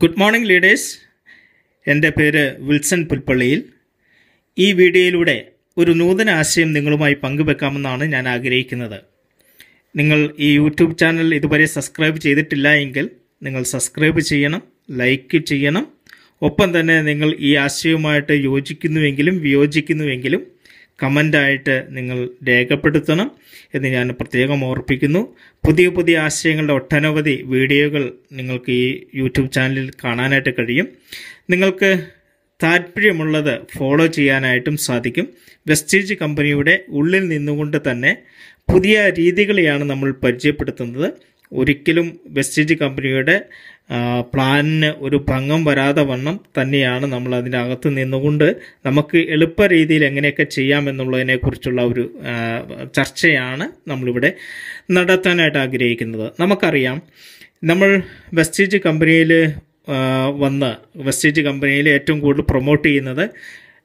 good morning leaders എൻ്റെ പേര് Wilson പുൽപ്പള്ളിയിൽ ഈ വീഡിയോയിലൂടെ ഒരു നൂതന ആശയം നിങ്ങളുമായി പങ്കുവെക്കാമെന്നാണ് ഞാൻ ആഗ്രഹിക്കുന്നത് നിങ്ങൾ ഈ യൂട്യൂബ് ചാനൽ ഇതുവരെ സബ്സ്ക്രൈബ് ചെയ്തിട്ടില്ല എങ്കിൽ നിങ്ങൾ സബ്സ്ക്രൈബ് ചെയ്യണം ലൈക്ക് ചെയ്യണം ഒപ്പം തന്നെ നിങ്ങൾ ഈ ആശയവുമായിട്ട് യോജിക്കുന്നുവെങ്കിലും വിയോജിക്കുന്നുവെങ്കിലും കമൻ്റായിട്ട് നിങ്ങൾ രേഖപ്പെടുത്തണം എന്ന് ഞാൻ പ്രത്യേകം ഓർപ്പിക്കുന്നു പുതിയ പുതിയ ആശയങ്ങളുടെ ഒട്ടനവധി വീഡിയോകൾ നിങ്ങൾക്ക് ഈ യൂട്യൂബ് ചാനലിൽ കാണാനായിട്ട് കഴിയും നിങ്ങൾക്ക് താല്പര്യമുള്ളത് ഫോളോ ചെയ്യാനായിട്ടും സാധിക്കും വെസ്റ്റേജ് കമ്പനിയുടെ ഉള്ളിൽ നിന്നുകൊണ്ട് തന്നെ പുതിയ രീതികളെയാണ് നമ്മൾ പരിചയപ്പെടുത്തുന്നത് ഒരിക്കലും വെസ്റ്റേജ് കമ്പനിയുടെ പ്ലാനിന് ഒരു ഭംഗം വരാതെ വണ്ണം തന്നെയാണ് നമ്മൾ അതിൻ്റെ അകത്ത് നിന്നുകൊണ്ട് നമുക്ക് എളുപ്പ രീതിയിൽ എങ്ങനെയൊക്കെ ചെയ്യാമെന്നുള്ളതിനെക്കുറിച്ചുള്ള ഒരു ചർച്ചയാണ് നമ്മളിവിടെ നടത്താനായിട്ട് ആഗ്രഹിക്കുന്നത് നമുക്കറിയാം നമ്മൾ വെസ്റ്റേജ് കമ്പനിയിൽ വന്ന് വെസ്റ്റേജ് കമ്പനിയിൽ ഏറ്റവും കൂടുതൽ പ്രൊമോട്ട് ചെയ്യുന്നത്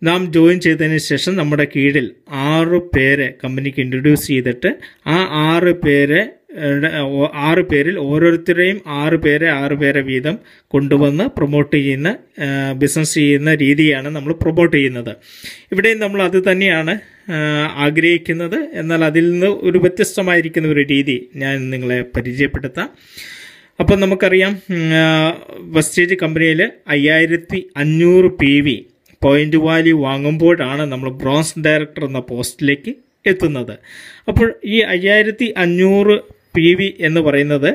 നാം ജോയിൻ ചെയ്തതിന് ശേഷം നമ്മുടെ കീഴിൽ ആറ് പേരെ കമ്പനിക്ക് ഇൻട്രൊഡ്യൂസ് ചെയ്തിട്ട് ആ ആറ് പേരെ ആറ് പേരിൽ ഓരോരുത്തരെയും ആറ് പേരെ ആറ് പേരെ വീതം കൊണ്ടുവന്ന് പ്രൊമോട്ട് ചെയ്യുന്ന ബിസിനസ് ചെയ്യുന്ന രീതിയാണ് നമ്മൾ പ്രൊമോട്ട് ചെയ്യുന്നത് ഇവിടെയും നമ്മൾ അത് തന്നെയാണ് ആഗ്രഹിക്കുന്നത് എന്നാൽ അതിൽ നിന്ന് ഒരു വ്യത്യസ്തമായിരിക്കുന്ന ഒരു രീതി ഞാൻ നിങ്ങളെ പരിചയപ്പെടുത്താം അപ്പം നമുക്കറിയാം വെസ്റ്റേജ് കമ്പനിയിൽ അയ്യായിരത്തി അഞ്ഞൂറ് പി വി പോയിന്റ് വാല്യൂ വാങ്ങുമ്പോഴാണ് നമ്മൾ ബ്രോൺസ് ഡയറക്ടർ എന്ന പോസ്റ്റിലേക്ക് എത്തുന്നത് അപ്പോൾ ഈ അയ്യായിരത്തി അഞ്ഞൂറ് പി വി എന്ന് പറയുന്നത്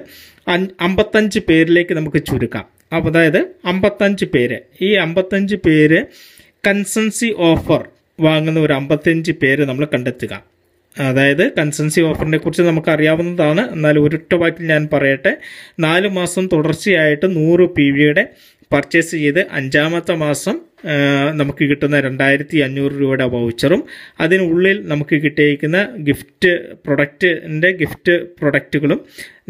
അമ്പത്തഞ്ച് പേരിലേക്ക് നമുക്ക് ചുരുക്കാം അപ്പോൾ അതായത് അമ്പത്തഞ്ച് പേര് ഈ അമ്പത്തഞ്ച് പേര് കൺസൻസി ഓഫർ വാങ്ങുന്ന ഒരു അമ്പത്തഞ്ച് പേര് നമ്മൾ കണ്ടെത്തുക അതായത് കൺസൻസി ഓഫറിനെ കുറിച്ച് നമുക്ക് അറിയാവുന്നതാണ് എന്നാൽ ഒരൊറ്റ വാക്കിൽ ഞാൻ പറയട്ടെ നാല് മാസം തുടർച്ചയായിട്ട് നൂറ് പി വിയുടെ പർച്ചേസ് ചെയ്ത് അഞ്ചാമത്തെ മാസം നമുക്ക് കിട്ടുന്ന രണ്ടായിരത്തി അഞ്ഞൂറ് രൂപയുടെ വൗച്ചറും അതിനുള്ളിൽ നമുക്ക് കിട്ടിയിരിക്കുന്ന ഗിഫ്റ്റ് പ്രൊഡക്റ്റിൻ്റെ ഗിഫ്റ്റ് പ്രൊഡക്റ്റുകളും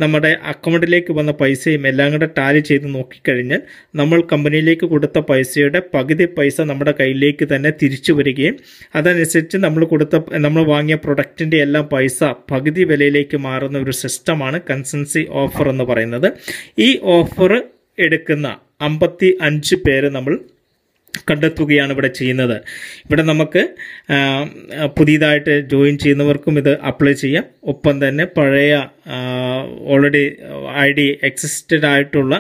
നമ്മുടെ അക്കൗണ്ടിലേക്ക് വന്ന പൈസയും എല്ലാം കൂടെ ടാലി ചെയ്ത് നോക്കിക്കഴിഞ്ഞാൽ നമ്മൾ കമ്പനിയിലേക്ക് കൊടുത്ത പൈസയുടെ പകുതി പൈസ നമ്മുടെ കയ്യിലേക്ക് തന്നെ തിരിച്ചു വരികയും അതനുസരിച്ച് നമ്മൾ കൊടുത്ത നമ്മൾ വാങ്ങിയ പ്രൊഡക്റ്റിൻ്റെ എല്ലാം പൈസ പകുതി വിലയിലേക്ക് മാറുന്ന ഒരു സിസ്റ്റമാണ് കൺസൻസി ഓഫർ എന്ന് പറയുന്നത് ഈ ഓഫർ എടുക്കുന്ന അമ്പത്തി അഞ്ച് പേര് നമ്മൾ കണ്ടെത്തുകയാണ് ഇവിടെ ചെയ്യുന്നത് ഇവിടെ നമുക്ക് പുതിയതായിട്ട് ജോയിൻ ചെയ്യുന്നവർക്കും ഇത് അപ്ലൈ ചെയ്യാം ഒപ്പം തന്നെ പഴയ ഓൾറെഡി ഐ ഡി എക്സിസ്റ്റഡ് ആയിട്ടുള്ള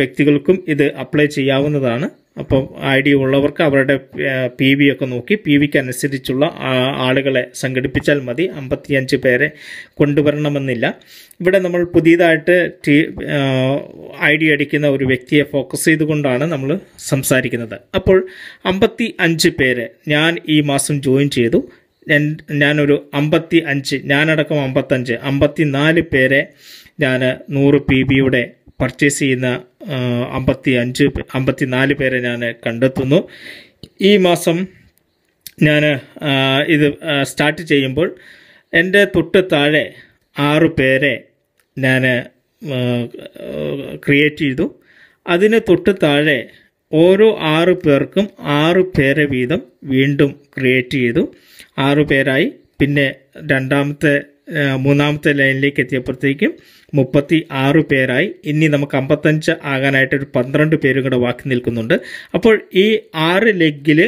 വ്യക്തികൾക്കും ഇത് അപ്ലൈ ചെയ്യാവുന്നതാണ് അപ്പം ഐ ഡി ഉള്ളവർക്ക് അവരുടെ പി വി ഒക്കെ നോക്കി പി വിക്ക് അനുസരിച്ചുള്ള ആളുകളെ സംഘടിപ്പിച്ചാൽ മതി അമ്പത്തിയഞ്ച് പേരെ കൊണ്ടുവരണമെന്നില്ല ഇവിടെ നമ്മൾ പുതിയതായിട്ട് ഐ ഡി അടിക്കുന്ന ഒരു വ്യക്തിയെ ഫോക്കസ് ചെയ്തുകൊണ്ടാണ് നമ്മൾ സംസാരിക്കുന്നത് അപ്പോൾ അമ്പത്തി അഞ്ച് പേരെ ഞാൻ ഈ മാസം ജോയിൻ ചെയ്തു ഞാൻ ഞാനൊരു അമ്പത്തി അഞ്ച് ഞാനടക്കം അമ്പത്തഞ്ച് അമ്പത്തി നാല് പേരെ ഞാൻ നൂറ് പി ബിയുടെ പർച്ചേസ് ചെയ്യുന്ന അമ്പത്തി അഞ്ച് അമ്പത്തി നാല് പേരെ ഞാൻ കണ്ടെത്തുന്നു ഈ മാസം ഞാൻ ഇത് സ്റ്റാർട്ട് ചെയ്യുമ്പോൾ എൻ്റെ തൊട്ട് താഴെ ആറ് പേരെ ഞാൻ ക്രിയേറ്റ് ചെയ്തു അതിന് തൊട്ട് താഴെ ഓരോ ആറ് പേർക്കും ആറ് പേരെ വീതം വീണ്ടും ക്രിയേറ്റ് ചെയ്തു ആറ് പേരായി പിന്നെ രണ്ടാമത്തെ മൂന്നാമത്തെ ലൈനിലേക്ക് എത്തിയപ്പോഴത്തേക്കും മുപ്പത്തി ആറ് പേരായി ഇനി നമുക്ക് അമ്പത്തഞ്ച് ആകാനായിട്ട് ഒരു പന്ത്രണ്ട് പേരും കൂടെ ബാക്കി നിൽക്കുന്നുണ്ട് അപ്പോൾ ഈ ആറ് ലെഗിൽ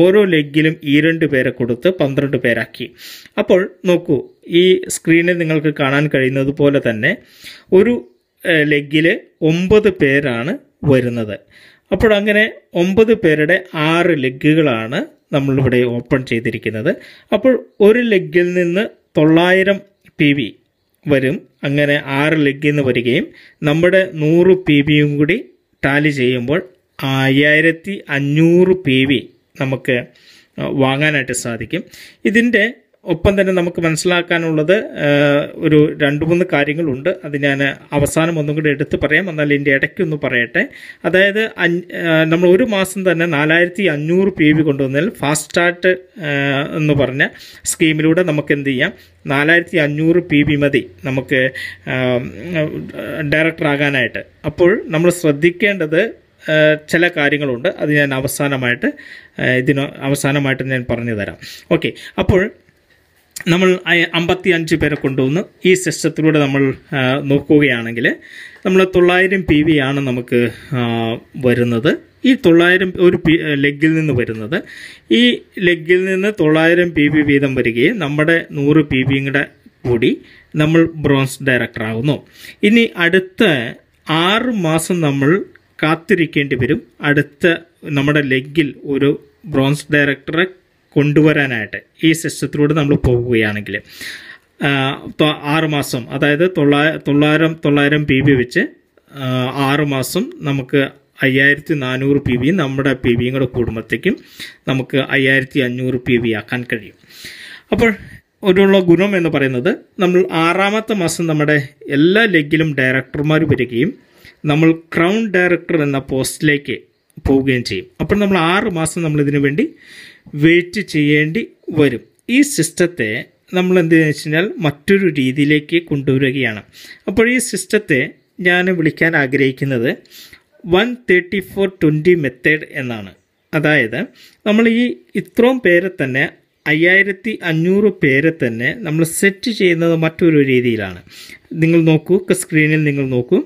ഓരോ ലെഗിലും ഈ രണ്ട് പേരെ കൊടുത്ത് പന്ത്രണ്ട് പേരാക്കി അപ്പോൾ നോക്കൂ ഈ സ്ക്രീനിൽ നിങ്ങൾക്ക് കാണാൻ കഴിയുന്നത് പോലെ തന്നെ ഒരു ലെഗിൽ ഒമ്പത് പേരാണ് വരുന്നത് അപ്പോൾ അങ്ങനെ ഒമ്പത് പേരുടെ ആറ് ലെഗുകളാണ് നമ്മളിവിടെ ഓപ്പൺ ചെയ്തിരിക്കുന്നത് അപ്പോൾ ഒരു ലെഗിൽ നിന്ന് തൊള്ളായിരം പി വി വരും അങ്ങനെ ആറ് ലെഗിൽ നിന്ന് വരികയും നമ്മുടെ നൂറ് പി വിയും കൂടി ടാലി ചെയ്യുമ്പോൾ അയ്യായിരത്തി അഞ്ഞൂറ് പി വി നമുക്ക് വാങ്ങാനായിട്ട് സാധിക്കും ഇതിൻ്റെ ഒപ്പം തന്നെ നമുക്ക് മനസ്സിലാക്കാനുള്ളത് ഒരു രണ്ട് മൂന്ന് കാര്യങ്ങളുണ്ട് അത് ഞാൻ അവസാനം ഒന്നും കൂടി എടുത്ത് പറയാം എന്നാൽ ഇതിൻ്റെ ഇടയ്ക്കൊന്ന് പറയട്ടെ അതായത് നമ്മൾ ഒരു മാസം തന്നെ നാലായിരത്തി അഞ്ഞൂറ് പി വി കൊണ്ടുവന്നാൽ ഫാസ്റ്റ് സ്റ്റാർട്ട് എന്ന് പറഞ്ഞ സ്കീമിലൂടെ നമുക്ക് എന്ത് ചെയ്യാം നാലായിരത്തി അഞ്ഞൂറ് പി വി മതി നമുക്ക് ഡയറക്ടറാകാനായിട്ട് അപ്പോൾ നമ്മൾ ശ്രദ്ധിക്കേണ്ടത് ചില കാര്യങ്ങളുണ്ട് അത് ഞാൻ അവസാനമായിട്ട് ഇതിന് അവസാനമായിട്ട് ഞാൻ പറഞ്ഞു തരാം ഓക്കെ അപ്പോൾ നമ്മൾ അമ്പത്തി അഞ്ച് പേരെ കൊണ്ടുവന്ന് ഈ സിസ്റ്റത്തിലൂടെ നമ്മൾ നോക്കുകയാണെങ്കിൽ നമ്മൾ തൊള്ളായിരം പി വി ആണ് നമുക്ക് വരുന്നത് ഈ തൊള്ളായിരം ഒരു ലെഗിൽ നിന്ന് വരുന്നത് ഈ ലെഗിൽ നിന്ന് തൊള്ളായിരം പി വി വീതം വരികയും നമ്മുടെ നൂറ് പി വി കൂടെ കൂടി നമ്മൾ ബ്രോൺസ് ഡയറക്ടർ ആകുന്നു ഇനി അടുത്ത ആറ് മാസം നമ്മൾ കാത്തിരിക്കേണ്ടി വരും അടുത്ത നമ്മുടെ ലെഗിൽ ഒരു ബ്രോൺസ് ഡയറക്ടറെ കൊണ്ടുവരാനായിട്ട് ഈ സിസ്റ്റത്തിലൂടെ നമ്മൾ പോകുകയാണെങ്കിൽ ആറുമാസം അതായത് തൊള്ളായിരം തൊള്ളായിരം തൊള്ളായിരം പി ബി വെച്ച് ആറുമാസം നമുക്ക് അയ്യായിരത്തി നാനൂറ് പി ബിയും നമ്മുടെ പി ബിയും കൂടെ കുടുംബത്തേക്കും നമുക്ക് അയ്യായിരത്തി അഞ്ഞൂറ് പി ബി ആക്കാൻ കഴിയും അപ്പോൾ ഒരുള്ള ഗുണം എന്ന് പറയുന്നത് നമ്മൾ ആറാമത്തെ മാസം നമ്മുടെ എല്ലാ ലെഗിലും ഡയറക്ടർമാർ വരികയും നമ്മൾ ക്രൗൺ ഡയറക്ടർ എന്ന പോസ്റ്റിലേക്ക് പോവുകയും ചെയ്യും അപ്പോൾ നമ്മൾ ആറ് മാസം നമ്മൾ ഇതിനു വേണ്ടി വെയിറ്റ് ചെയ്യേണ്ടി വരും ഈ സിസ്റ്റത്തെ നമ്മൾ എന്തെന്ന് വെച്ച് കഴിഞ്ഞാൽ മറ്റൊരു രീതിയിലേക്ക് കൊണ്ടുവരികയാണ് അപ്പോൾ ഈ സിസ്റ്റത്തെ ഞാൻ വിളിക്കാൻ ആഗ്രഹിക്കുന്നത് one thirty four twenty method എന്നാണ് അതായത് നമ്മൾ ഈ ഇത്രയും പേരെ തന്നെ അയ്യായിരത്തി അഞ്ഞൂറ് പേരെ തന്നെ നമ്മൾ സെറ്റ് ചെയ്യുന്നത് മറ്റൊരു രീതിയിലാണ് നിങ്ങൾ നോക്കൂ സ്ക്രീനിൽ നിങ്ങൾ നോക്കൂ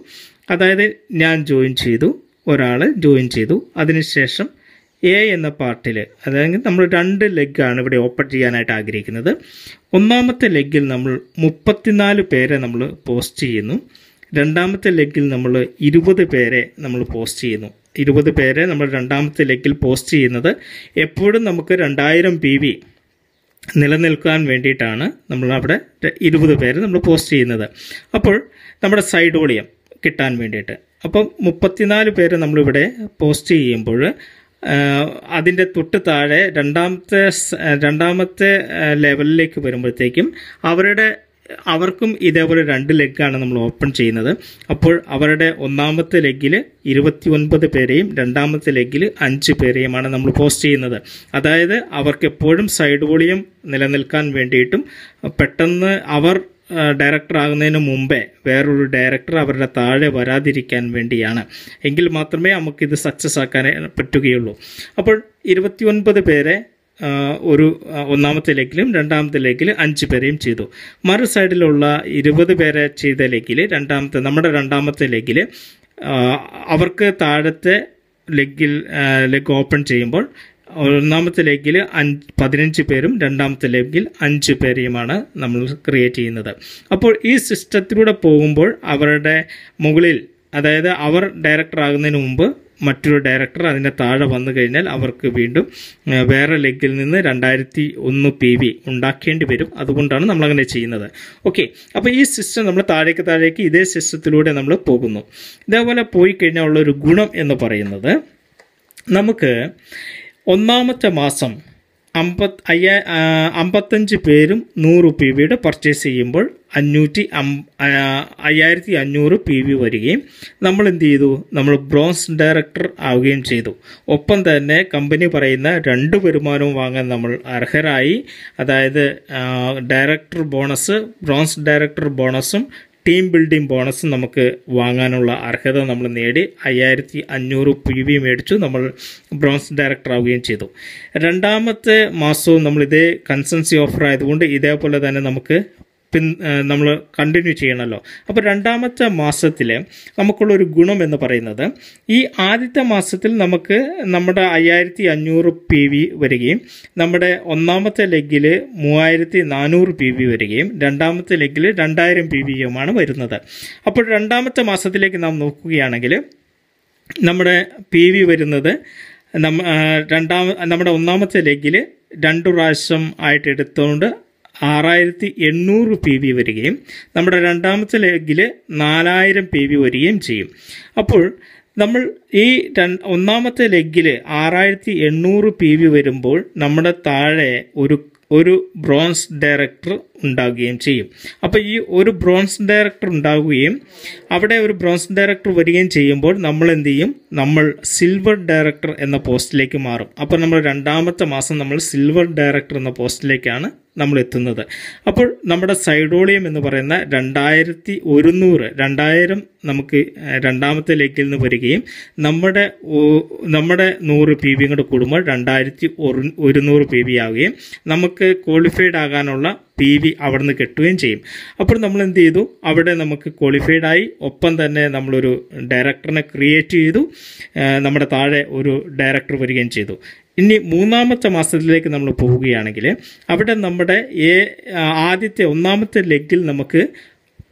അതായത് ഞാൻ ജോയിൻ ചെയ്തു ഒരാൾ ജോയിൻ ചെയ്തു അതിനുശേഷം എ എന്ന പാർട്ടിൽ അതായത് നമ്മൾ രണ്ട് ലെഗാണ് ഇവിടെ ഓപ്പൺ ചെയ്യാനായിട്ട് ആഗ്രഹിക്കുന്നത് ഒന്നാമത്തെ ലെഗിൽ നമ്മൾ മുപ്പത്തിനാല് പേരെ നമ്മൾ പോസ്റ്റ് ചെയ്യുന്നു രണ്ടാമത്തെ ലെഗിൽ നമ്മൾ ഇരുപത് പേരെ നമ്മൾ പോസ്റ്റ് ചെയ്യുന്നു ഇരുപത് പേരെ നമ്മൾ രണ്ടാമത്തെ ലെഗിൽ പോസ്റ്റ് ചെയ്യുന്നത് എപ്പോഴും നമുക്ക് രണ്ടായിരം പി വി നിലനിൽക്കാൻ വേണ്ടിയിട്ടാണ് നമ്മൾ അവിടെ ഇരുപത് പേരെ നമ്മൾ പോസ്റ്റ് ചെയ്യുന്നത് അപ്പോൾ നമ്മുടെ സൈഡ് വോളിയം കിട്ടാൻ വേണ്ടിയിട്ട് അപ്പം മുപ്പത്തിനാല് പേരെ നമ്മളിവിടെ പോസ്റ്റ് ചെയ്യുമ്പോൾ അതിൻ്റെ തൊട്ട് താഴെ രണ്ടാമത്തെ രണ്ടാമത്തെ ലെവലിലേക്ക് വരുമ്പോഴത്തേക്കും അവരുടെ അവർക്കും ഇതേപോലെ രണ്ട് ലെഗാണ് നമ്മൾ ഓപ്പൺ ചെയ്യുന്നത് അപ്പോൾ അവരുടെ ഒന്നാമത്തെ ലെഗിൽ ഇരുപത്തി ഒൻപത് പേരെയും രണ്ടാമത്തെ ലെഗിൽ അഞ്ച് പേരെയുമാണ് നമ്മൾ പോസ്റ്റ് ചെയ്യുന്നത് അതായത് അവർക്ക് എപ്പോഴും സൈഡ് വോളിയം നിലനിൽക്കാൻ വേണ്ടിയിട്ടും പെട്ടെന്ന് അവർ ഡയറക്ടർ ആകുന്നതിന് മുമ്പേ വേറൊരു ഡയറക്ടർ അവരുടെ താഴെ വരാതിരിക്കാൻ വേണ്ടിയാണ് എങ്കിൽ മാത്രമേ നമുക്കിത് സക്സസ് ആക്കാൻ പറ്റുകയുള്ളൂ അപ്പോൾ ഇരുപത്തിയൊൻപത് പേരെ ഒരു ഒന്നാമത്തെ ലെഗിലും രണ്ടാമത്തെ ലെഗിൽ അഞ്ച് പേരെയും ചെയ്തു മറു സൈഡിലുള്ള ഇരുപത് പേരെ ചെയ്ത ലെഗിൽ രണ്ടാമത്തെ നമ്മുടെ രണ്ടാമത്തെ ലെഗിൽ അവർക്ക് താഴത്തെ ലെഗിൽ ലെഗ് ഓപ്പൺ ചെയ്യുമ്പോൾ ഒന്നാമത്തെ ലെഗിൽ അഞ്ച് പതിനഞ്ച് പേരും രണ്ടാമത്തെ ലെഗിൽ അഞ്ച് പേരെയുമാണ് നമ്മൾ ക്രിയേറ്റ് ചെയ്യുന്നത് അപ്പോൾ ഈ സിസ്റ്റത്തിലൂടെ പോകുമ്പോൾ അവരുടെ മുകളിൽ അതായത് അവർ ഡയറക്ടർ ആകുന്നതിന് മുമ്പ് മറ്റൊരു ഡയറക്ടർ അതിൻ്റെ താഴെ വന്നു കഴിഞ്ഞാൽ അവർക്ക് വീണ്ടും വേറെ ലെഗിൽ നിന്ന് രണ്ടായിരത്തി ഒന്ന് പി വി ഉണ്ടാക്കേണ്ടി വരും അതുകൊണ്ടാണ് നമ്മളങ്ങനെ ചെയ്യുന്നത് ഓക്കെ അപ്പോൾ ഈ സിസ്റ്റം നമ്മൾ താഴേക്ക് താഴേക്ക് ഇതേ സിസ്റ്റത്തിലൂടെ നമ്മൾ പോകുന്നു ഇതേപോലെ പോയി കഴിഞ്ഞാൽ ഉള്ളൊരു ഗുണം എന്ന് പറയുന്നത് നമുക്ക് ഒന്നാമത്തെ മാസം അമ്പത് അയ്യാ അമ്പത്തഞ്ച് പേരും നൂറ് പി വിയുടെ പർച്ചേസ് ചെയ്യുമ്പോൾ അഞ്ഞൂറ്റി അം അയ്യായിരത്തി അഞ്ഞൂറ് പി വി വരികയും നമ്മൾ എന്ത് ചെയ്തു നമ്മൾ ബ്രോൺസ് ഡയറക്ടർ ആവുകയും ചെയ്തു ഒപ്പം തന്നെ കമ്പനി പറയുന്ന രണ്ട് വരുമാനവും വാങ്ങാൻ നമ്മൾ അർഹരായി അതായത് ഡയറക്ടർ ബോണസ് ബ്രോൺസ് ഡയറക്ടർ ബോണസും ടീം ബിൽഡിംഗ് ബോണസ് നമുക്ക് വാങ്ങാനുള്ള അർഹത നമ്മൾ നേടി അയ്യായിരത്തി അഞ്ഞൂറ് പി വി മേടിച്ചു നമ്മൾ ബ്രോൺസ് ഡയറക്ടർ ആവുകയും ചെയ്തു രണ്ടാമത്തെ മാസവും നമ്മൾ ഇതേ കൺസൻസി ഓഫർ ആയതുകൊണ്ട് ഇതേപോലെ തന്നെ നമുക്ക് പിൻ നമ്മൾ കണ്ടിന്യൂ ചെയ്യണമല്ലോ അപ്പോൾ രണ്ടാമത്തെ മാസത്തിൽ നമുക്കുള്ളൊരു ഗുണം എന്ന് പറയുന്നത് ഈ ആദ്യത്തെ മാസത്തിൽ നമുക്ക് നമ്മുടെ അയ്യായിരത്തി അഞ്ഞൂറ് പി വി വരികയും നമ്മുടെ ഒന്നാമത്തെ ലെഗിൽ മൂവായിരത്തി നാനൂറ് പി വി വരികയും രണ്ടാമത്തെ ലെഗിൽ രണ്ടായിരം പി വിയുമാണ് വരുന്നത് അപ്പോൾ രണ്ടാമത്തെ മാസത്തിലേക്ക് നാം നോക്കുകയാണെങ്കിൽ നമ്മുടെ പി വി വരുന്നത് നമ്മ രണ്ടാമ നമ്മുടെ ഒന്നാമത്തെ ലെഗിൽ രണ്ട് പ്രാവശ്യം ആയിട്ട് എടുത്തുകൊണ്ട് ആറായിരത്തി എണ്ണൂറ് പി ബി വരികയും നമ്മുടെ രണ്ടാമത്തെ ലെഗിൽ നാലായിരം പി ബി വരികയും ചെയ്യും അപ്പോൾ നമ്മൾ ഈ ഒന്നാമത്തെ ലെഗിൽ ആറായിരത്തി എണ്ണൂറ് പി ബി വരുമ്പോൾ നമ്മുടെ താഴെ ഒരു ഒരു ബ്രോൺസ് ഡയറക്ടർ ഉണ്ടാകുകയും ചെയ്യും അപ്പോൾ ഈ ഒരു ബ്രോൺസ് ഡയറക്ടർ ഉണ്ടാകുകയും അവിടെ ഒരു ബ്രോൺസ് ഡയറക്ടർ വരികയും ചെയ്യുമ്പോൾ നമ്മൾ എന്ത് ചെയ്യും നമ്മൾ സിൽവർ ഡയറക്ടർ എന്ന പോസ്റ്റിലേക്ക് മാറും അപ്പോൾ നമ്മൾ രണ്ടാമത്തെ മാസം നമ്മൾ സിൽവർ ഡയറക്ടർ എന്ന പോസ്റ്റിലേക്കാണ് നമ്മൾ എത്തുന്നത് അപ്പോൾ നമ്മുടെ സൈഡോളിയം എന്ന് പറയുന്ന രണ്ടായിരത്തി ഒരുന്നൂറ് രണ്ടായിരം നമുക്ക് രണ്ടാമത്തെ ലേക്കിൽ നിന്ന് വരികയും നമ്മുടെ നമ്മുടെ നൂറ് പി ബി കൂടുമ്പോൾ രണ്ടായിരത്തി ഒരുന്നൂറ് പി ആവുകയും നമുക്ക് ക്വാളിഫൈഡ് ആകാനുള്ള ടി വി നിന്ന് കിട്ടുകയും ചെയ്യും അപ്പോൾ നമ്മൾ എന്ത് ചെയ്തു അവിടെ നമുക്ക് ക്വാളിഫൈഡ് ആയി ഒപ്പം തന്നെ നമ്മളൊരു ഡയറക്ടറിനെ ക്രിയേറ്റ് ചെയ്തു നമ്മുടെ താഴെ ഒരു ഡയറക്ടർ വരികയും ചെയ്തു ഇനി മൂന്നാമത്തെ മാസത്തിലേക്ക് നമ്മൾ പോവുകയാണെങ്കിൽ അവിടെ നമ്മുടെ ആദ്യത്തെ ഒന്നാമത്തെ ലെഗിൽ നമുക്ക്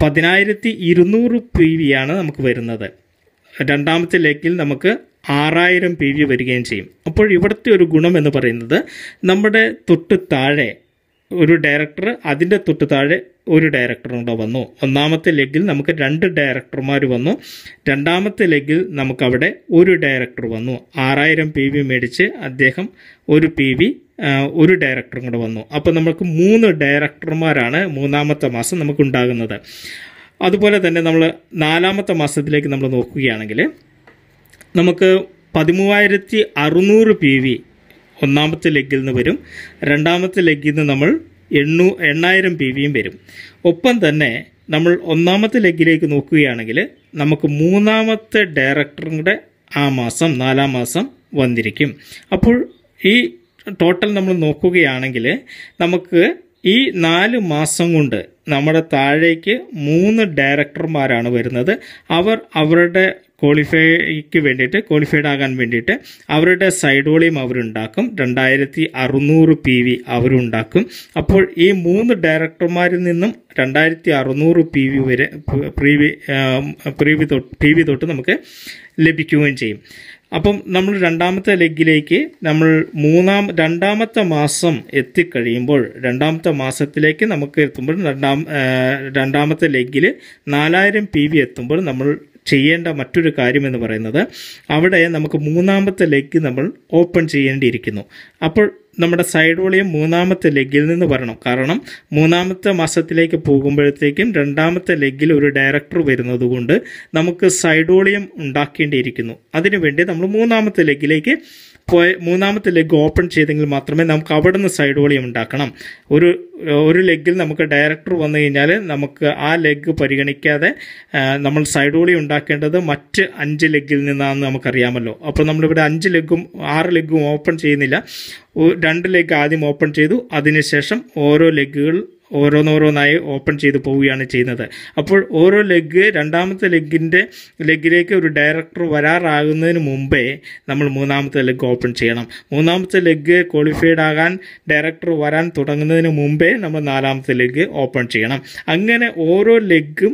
പതിനായിരത്തി ഇരുന്നൂറ് പി വിയാണ് നമുക്ക് വരുന്നത് രണ്ടാമത്തെ ലെഗിൽ നമുക്ക് ആറായിരം പി വി വരികയും ചെയ്യും അപ്പോൾ ഇവിടുത്തെ ഒരു ഗുണം എന്ന് പറയുന്നത് നമ്മുടെ തൊട്ട് താഴെ ഒരു ഡയറക്ടർ അതിൻ്റെ തൊട്ട് താഴെ ഒരു ഡയറക്ടറും കൂടെ വന്നു ഒന്നാമത്തെ ലെഗിൽ നമുക്ക് രണ്ട് ഡയറക്ടർമാർ വന്നു രണ്ടാമത്തെ ലെഗിൽ നമുക്കവിടെ ഒരു ഡയറക്ടർ വന്നു ആറായിരം പി വി മേടിച്ച് അദ്ദേഹം ഒരു പി വി ഒരു ഡയറക്ടറും കൂടെ വന്നു അപ്പോൾ നമുക്ക് മൂന്ന് ഡയറക്ടർമാരാണ് മൂന്നാമത്തെ മാസം നമുക്കുണ്ടാകുന്നത് അതുപോലെ തന്നെ നമ്മൾ നാലാമത്തെ മാസത്തിലേക്ക് നമ്മൾ നോക്കുകയാണെങ്കിൽ നമുക്ക് പതിമൂവായിരത്തി അറുന്നൂറ് പി വി ഒന്നാമത്തെ ലെഗിൽ നിന്ന് വരും രണ്ടാമത്തെ ലെഗിൽ നിന്ന് നമ്മൾ എണ്ണൂ എണ്ണായിരം പി വിയും വരും ഒപ്പം തന്നെ നമ്മൾ ഒന്നാമത്തെ ലെഗിലേക്ക് നോക്കുകയാണെങ്കിൽ നമുക്ക് മൂന്നാമത്തെ ഡയറക്ടറുടെ ആ മാസം നാലാം മാസം വന്നിരിക്കും അപ്പോൾ ഈ ടോട്ടൽ നമ്മൾ നോക്കുകയാണെങ്കിൽ നമുക്ക് ഈ നാല് മാസം കൊണ്ട് നമ്മുടെ താഴേക്ക് മൂന്ന് ഡയറക്ടർമാരാണ് വരുന്നത് അവർ അവരുടെ ക്വാളിഫൈക്ക് വേണ്ടിയിട്ട് ക്വാളിഫൈഡ് ആകാൻ വേണ്ടിയിട്ട് അവരുടെ സൈഡ് വോളിയും അവരുണ്ടാക്കും രണ്ടായിരത്തി അറുന്നൂറ് പി വി അവരുണ്ടാക്കും അപ്പോൾ ഈ മൂന്ന് ഡയറക്ടർമാരിൽ നിന്നും രണ്ടായിരത്തി അറുന്നൂറ് പി വി വരെ പ്രീ വി പ്രീ വി തൊട്ട് പി വി തൊട്ട് നമുക്ക് ലഭിക്കുകയും ചെയ്യും അപ്പം നമ്മൾ രണ്ടാമത്തെ ലെഗിലേക്ക് നമ്മൾ മൂന്നാം രണ്ടാമത്തെ മാസം എത്തിക്കഴിയുമ്പോൾ രണ്ടാമത്തെ മാസത്തിലേക്ക് നമുക്ക് എത്തുമ്പോൾ രണ്ടാം രണ്ടാമത്തെ ലെഗിൽ നാലായിരം പി വി എത്തുമ്പോൾ നമ്മൾ ചെയ്യേണ്ട മറ്റൊരു കാര്യമെന്ന് പറയുന്നത് അവിടെ നമുക്ക് മൂന്നാമത്തെ ലെഗ് നമ്മൾ ഓപ്പൺ ചെയ്യേണ്ടിയിരിക്കുന്നു അപ്പോൾ നമ്മുടെ സൈഡ് വോളിയം മൂന്നാമത്തെ ലെഗിൽ നിന്ന് വരണം കാരണം മൂന്നാമത്തെ മാസത്തിലേക്ക് പോകുമ്പോഴത്തേക്കും രണ്ടാമത്തെ ലെഗിൽ ഒരു ഡയറക്ടർ വരുന്നതുകൊണ്ട് നമുക്ക് സൈഡ് വോളിയം ഉണ്ടാക്കേണ്ടിയിരിക്കുന്നു അതിനുവേണ്ടി നമ്മൾ മൂന്നാമത്തെ ലെഗിലേക്ക് മൂന്നാമത്തെ ലെഗ് ഓപ്പൺ ചെയ്തെങ്കിൽ മാത്രമേ നമുക്ക് അവിടെ നിന്ന് സൈഡ് വോളിയം ഉണ്ടാക്കണം ഒരു ഒരു ലെഗിൽ നമുക്ക് ഡയറക്ടർ വന്നു കഴിഞ്ഞാൽ നമുക്ക് ആ ലെഗ് പരിഗണിക്കാതെ നമ്മൾ സൈഡ് വോളി ഉണ്ടാക്കേണ്ടത് മറ്റ് അഞ്ച് ലെഗിൽ നിന്നാണെന്ന് നമുക്കറിയാമല്ലോ അപ്പോൾ നമ്മളിവിടെ അഞ്ച് ലെഗും ആറ് ലെഗും ഓപ്പൺ ചെയ്യുന്നില്ല രണ്ട് ലെഗ് ആദ്യം ഓപ്പൺ ചെയ്തു അതിനുശേഷം ഓരോ ലെഗുകൾ ഓരോന്നോരോന്നായി ഓപ്പൺ ചെയ്ത് പോവുകയാണ് ചെയ്യുന്നത് അപ്പോൾ ഓരോ ലെഗ് രണ്ടാമത്തെ ലെഗിൻ്റെ ലെഗിലേക്ക് ഒരു ഡയറക്ടർ വരാറാകുന്നതിന് മുമ്പേ നമ്മൾ മൂന്നാമത്തെ ലെഗ് ഓപ്പൺ ചെയ്യണം മൂന്നാമത്തെ ലെഗ് ക്വാളിഫൈഡ് ആകാൻ ഡയറക്ടർ വരാൻ തുടങ്ങുന്നതിന് മുമ്പേ നമ്മൾ നാലാമത്തെ ലെഗ് ഓപ്പൺ ചെയ്യണം അങ്ങനെ ഓരോ ലെഗും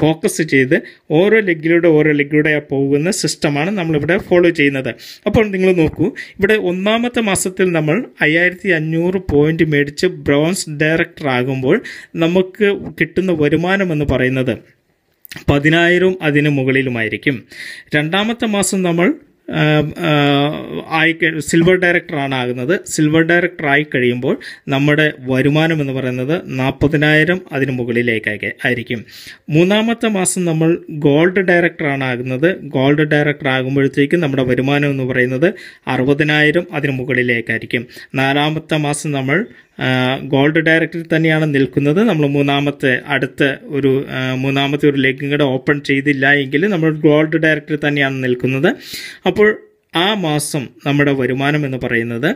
ഫോക്കസ് ചെയ്ത് ഓരോ ലെഗിലൂടെ ഓരോ ലെഗിലൂടെ പോകുന്ന സിസ്റ്റമാണ് നമ്മളിവിടെ ഫോളോ ചെയ്യുന്നത് അപ്പോൾ നിങ്ങൾ നോക്കൂ ഇവിടെ ഒന്നാമത്തെ മാസത്തിൽ നമ്മൾ അയ്യായിരത്തി അഞ്ഞൂറ് പോയിന്റ് മേടിച്ച് ബ്രോൺസ് ഡയറക്ടർ ആകുമ്പോൾ നമുക്ക് കിട്ടുന്ന വരുമാനം എന്ന് പറയുന്നത് പതിനായിരവും അതിന് മുകളിലുമായിരിക്കും രണ്ടാമത്തെ മാസം നമ്മൾ ആയി സിൽവർ ഡയറക്ടറാണ് ആകുന്നത് സിൽവർ ഡയറക്ടർ ആയി കഴിയുമ്പോൾ നമ്മുടെ വരുമാനം എന്ന് പറയുന്നത് നാൽപ്പതിനായിരം അതിന് മുകളിലേക്കൊക്കെ ആയിരിക്കും മൂന്നാമത്തെ മാസം നമ്മൾ ഗോൾഡ് ഡയറക്ടറാണ് ആകുന്നത് ഗോൾഡ് ഡയറക്ടർ ആകുമ്പോഴത്തേക്കും നമ്മുടെ വരുമാനം എന്ന് പറയുന്നത് അറുപതിനായിരം അതിന് മുകളിലേക്കായിരിക്കും നാലാമത്തെ മാസം നമ്മൾ ഗോൾഡ് ഡയറക്ടറി തന്നെയാണ് നിൽക്കുന്നത് നമ്മൾ മൂന്നാമത്തെ അടുത്ത ഒരു മൂന്നാമത്തെ ഒരു ലെഗ് കൂടെ ഓപ്പൺ ചെയ്തില്ല എങ്കിൽ നമ്മൾ ഗോൾഡ് ഡയറക്ടറി തന്നെയാണ് നിൽക്കുന്നത് അപ്പോൾ ആ മാസം നമ്മുടെ വരുമാനം എന്ന് പറയുന്നത്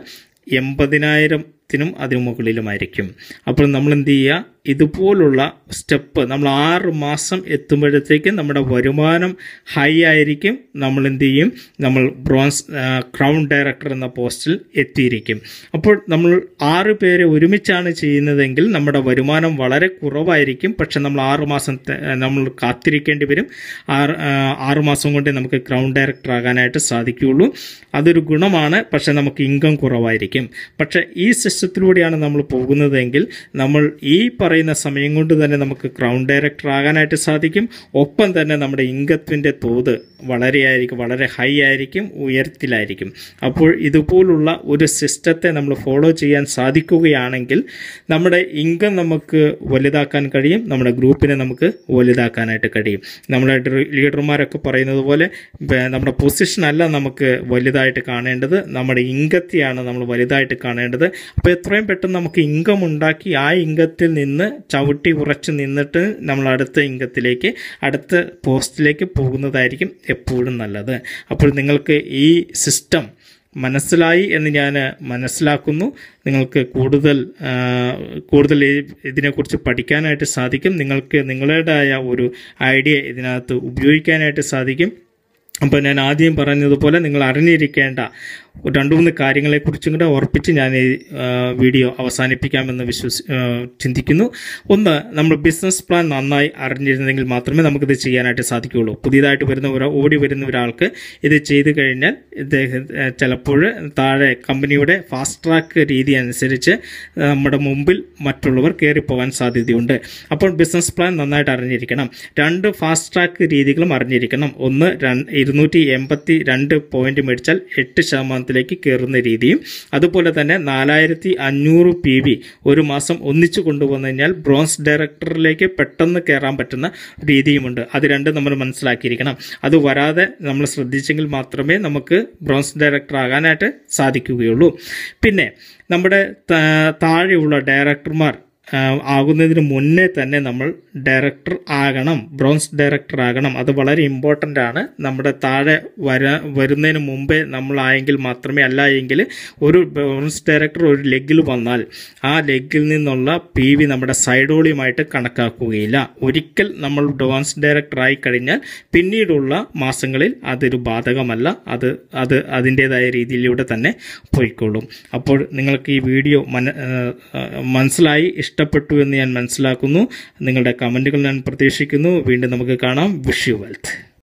എൺപതിനായിരം ത്തിനും അതിനു മുകളിലുമായിരിക്കും അപ്പോൾ നമ്മൾ എന്ത് ചെയ്യുക ഇതുപോലുള്ള സ്റ്റെപ്പ് നമ്മൾ ആറ് മാസം എത്തുമ്പോഴത്തേക്കും നമ്മുടെ വരുമാനം ഹൈ ആയിരിക്കും നമ്മൾ എന്ത് ചെയ്യും നമ്മൾ ബ്രോൺസ് ക്രൗൺ ഡയറക്ടർ എന്ന പോസ്റ്റിൽ എത്തിയിരിക്കും അപ്പോൾ നമ്മൾ ആറ് പേരെ ഒരുമിച്ചാണ് ചെയ്യുന്നതെങ്കിൽ നമ്മുടെ വരുമാനം വളരെ കുറവായിരിക്കും പക്ഷെ നമ്മൾ ആറ് മാസം നമ്മൾ കാത്തിരിക്കേണ്ടി വരും ആറ് ആറ് മാസം കൊണ്ട് നമുക്ക് ക്രൗൺ ഡയറക്ടർ ആകാനായിട്ട് സാധിക്കുകയുള്ളൂ അതൊരു ഗുണമാണ് പക്ഷെ നമുക്ക് ഇൻകം കുറവായിരിക്കും പക്ഷേ ഈ ഉദ്ദേശത്തിലൂടെയാണ് നമ്മൾ പോകുന്നതെങ്കിൽ നമ്മൾ ഈ പറയുന്ന സമയം കൊണ്ട് തന്നെ നമുക്ക് ക്രൗൺ ഡയറക്ടർ ആകാനായിട്ട് സാധിക്കും ഒപ്പം തന്നെ നമ്മുടെ ഇംഗത്വൻ്റെ തോത് വളരെയായിരിക്കും വളരെ ഹൈ ആയിരിക്കും ഉയരത്തിലായിരിക്കും അപ്പോൾ ഇതുപോലുള്ള ഒരു സിസ്റ്റത്തെ നമ്മൾ ഫോളോ ചെയ്യാൻ സാധിക്കുകയാണെങ്കിൽ നമ്മുടെ ഇൻകം നമുക്ക് വലുതാക്കാൻ കഴിയും നമ്മുടെ ഗ്രൂപ്പിനെ നമുക്ക് വലുതാക്കാനായിട്ട് കഴിയും നമ്മുടെ ലീഡർമാരൊക്കെ പറയുന്നത് പോലെ നമ്മുടെ പൊസിഷനല്ല നമുക്ക് വലുതായിട്ട് കാണേണ്ടത് നമ്മുടെ ഇൻകത്തെയാണ് നമ്മൾ വലുതായിട്ട് കാണേണ്ടത് അപ്പോൾ എത്രയും പെട്ടെന്ന് നമുക്ക് ഇൻകം ഉണ്ടാക്കി ആ ഇൻകത്തിൽ നിന്ന് ചവിട്ടി ഉറച്ച് നിന്നിട്ട് നമ്മൾ അടുത്ത ഇൻകത്തിലേക്ക് അടുത്ത പോസ്റ്റിലേക്ക് പോകുന്നതായിരിക്കും എപ്പോഴും നല്ലത് അപ്പോൾ നിങ്ങൾക്ക് ഈ സിസ്റ്റം മനസ്സിലായി എന്ന് ഞാൻ മനസ്സിലാക്കുന്നു നിങ്ങൾക്ക് കൂടുതൽ കൂടുതൽ ഇതിനെക്കുറിച്ച് പഠിക്കാനായിട്ട് സാധിക്കും നിങ്ങൾക്ക് നിങ്ങളുടേതായ ഒരു ഐഡിയ ഇതിനകത്ത് ഉപയോഗിക്കാനായിട്ട് സാധിക്കും അപ്പോൾ ഞാൻ ആദ്യം പറഞ്ഞതുപോലെ നിങ്ങൾ അറിഞ്ഞിരിക്കേണ്ട രണ്ട് മൂന്ന് കാര്യങ്ങളെക്കുറിച്ചും കൂടെ ഉറപ്പിച്ച് ഞാൻ ഈ വീഡിയോ അവസാനിപ്പിക്കാമെന്ന് വിശ്വസി ചിന്തിക്കുന്നു ഒന്ന് നമ്മൾ ബിസിനസ് പ്ലാൻ നന്നായി അറിഞ്ഞിരുന്നെങ്കിൽ മാത്രമേ നമുക്കിത് ചെയ്യാനായിട്ട് സാധിക്കുകയുള്ളൂ പുതിയതായിട്ട് വരുന്ന ഒരാൾ ഓടി വരുന്ന ഒരാൾക്ക് ഇത് ചെയ്തു കഴിഞ്ഞാൽ ഇദ്ദേഹം ചിലപ്പോൾ താഴെ കമ്പനിയുടെ ഫാസ്റ്റ് ട്രാക്ക് രീതി അനുസരിച്ച് നമ്മുടെ മുമ്പിൽ മറ്റുള്ളവർ കയറിപ്പോകാൻ സാധ്യതയുണ്ട് അപ്പോൾ ബിസിനസ് പ്ലാൻ നന്നായിട്ട് അറിഞ്ഞിരിക്കണം രണ്ട് ഫാസ്റ്റ് ട്രാക്ക് രീതികളും അറിഞ്ഞിരിക്കണം ഒന്ന് ഇരുന്നൂറ്റി എൺപത്തി രണ്ട് പോയിന്റ് മേടിച്ചാൽ എട്ട് ശതമാനം ശമ്പളത്തിലേക്ക് കയറുന്ന രീതിയും അതുപോലെ തന്നെ നാലായിരത്തി അഞ്ഞൂറ് പി വി ഒരു മാസം ഒന്നിച്ചു കൊണ്ടുവന്നു കഴിഞ്ഞാൽ ബ്രോൺസ് ഡയറക്ടറിലേക്ക് പെട്ടെന്ന് കയറാൻ പറ്റുന്ന രീതിയുമുണ്ട് അത് രണ്ടും നമ്മൾ മനസ്സിലാക്കിയിരിക്കണം അത് വരാതെ നമ്മൾ ശ്രദ്ധിച്ചെങ്കിൽ മാത്രമേ നമുക്ക് ബ്രോൺസ് ഡയറക്ടർ ആകാനായിട്ട് സാധിക്കുകയുള്ളൂ പിന്നെ നമ്മുടെ താഴെയുള്ള ഡയറക്ടർമാർ ആകുന്നതിന് മുന്നേ തന്നെ നമ്മൾ ഡയറക്ടർ ആകണം ബ്രോൺസ് ഡയറക്ടർ ആകണം അത് വളരെ ഇമ്പോർട്ടൻ്റ് ആണ് നമ്മുടെ താഴെ വര വരുന്നതിന് മുമ്പേ നമ്മളായെങ്കിൽ മാത്രമേ അല്ല എങ്കിൽ ഒരു ബ്രോൺസ് ഡയറക്ടർ ഒരു ലെഗിൽ വന്നാൽ ആ ലെഗിൽ നിന്നുള്ള പി വി നമ്മുടെ സൈഡോളിയുമായിട്ട് കണക്കാക്കുകയില്ല ഒരിക്കൽ നമ്മൾ ബ്രോൺസ് ഡയറക്ടർ ആയി കഴിഞ്ഞാൽ പിന്നീടുള്ള മാസങ്ങളിൽ അതൊരു ബാധകമല്ല അത് അത് അതിൻ്റേതായ രീതിയിലൂടെ തന്നെ പോയിക്കൊള്ളും അപ്പോൾ നിങ്ങൾക്ക് ഈ വീഡിയോ മന മനസ്സിലായി ഇഷ്ട ഇഷ്ടപ്പെട്ടു എന്ന് ഞാൻ മനസ്സിലാക്കുന്നു നിങ്ങളുടെ കമൻറ്റുകൾ ഞാൻ പ്രതീക്ഷിക്കുന്നു വീണ്ടും നമുക്ക് കാണാം വിഷ് യു വെൽത്ത്